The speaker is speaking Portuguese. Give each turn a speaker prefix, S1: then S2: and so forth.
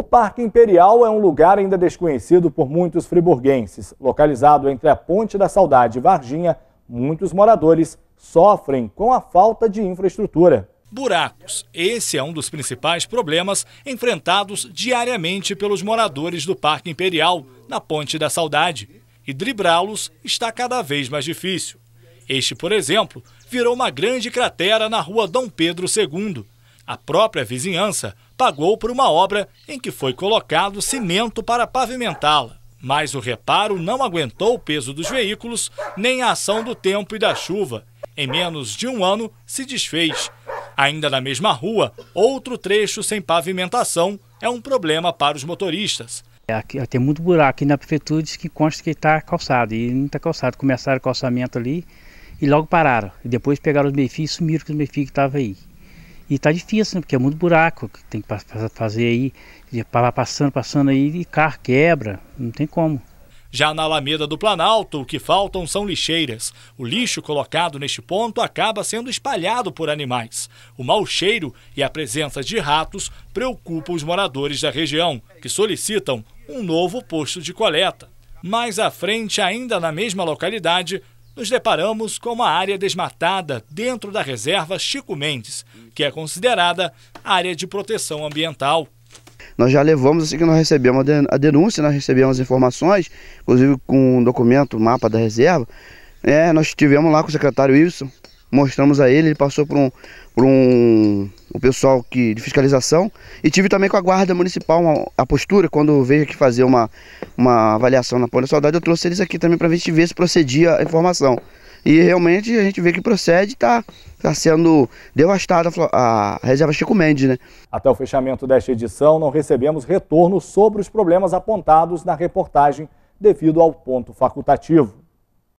S1: O Parque Imperial é um lugar ainda desconhecido por muitos friburguenses. Localizado entre a Ponte da Saudade e Varginha, muitos moradores sofrem com a falta de infraestrutura. Buracos. Esse é um dos principais problemas enfrentados diariamente pelos moradores do Parque Imperial, na Ponte da Saudade. E driblá-los está cada vez mais difícil. Este, por exemplo, virou uma grande cratera na rua Dom Pedro II. A própria vizinhança pagou por uma obra em que foi colocado cimento para pavimentá-la. Mas o reparo não aguentou o peso dos veículos, nem a ação do tempo e da chuva. Em menos de um ano, se desfez. Ainda na mesma rua, outro trecho sem pavimentação é um problema para os motoristas.
S2: É, aqui, tem muito buraco aqui na prefeitura, diz que consta que está calçado, e não está calçado. Começaram o calçamento ali e logo pararam. E depois pegaram os benefícios e sumiram com os benefícios que estavam aí. E tá difícil, né? Porque é muito buraco que tem que fazer aí. passando, passando aí e carro quebra. Não tem como.
S1: Já na Alameda do Planalto, o que faltam são lixeiras. O lixo colocado neste ponto acaba sendo espalhado por animais. O mau cheiro e a presença de ratos preocupam os moradores da região, que solicitam um novo posto de coleta. Mais à frente, ainda na mesma localidade, nos deparamos com uma área desmatada dentro da reserva Chico Mendes, que é considerada área de proteção ambiental.
S3: Nós já levamos, assim que nós recebemos a denúncia, nós recebemos informações, inclusive com um documento, mapa da reserva, é, nós tivemos lá com o secretário Wilson, mostramos a ele, ele passou por um, por um o pessoal que, de fiscalização e tive também com a guarda municipal uma, a postura, quando veio aqui fazer uma, uma avaliação na Polícia Saudade, eu trouxe eles aqui também para a gente ver se procedia a informação. E realmente a gente vê que procede está tá sendo devastada a reserva Chico Mendes. Né? Até o fechamento desta edição, não
S1: recebemos retorno sobre os problemas apontados na reportagem devido ao ponto facultativo.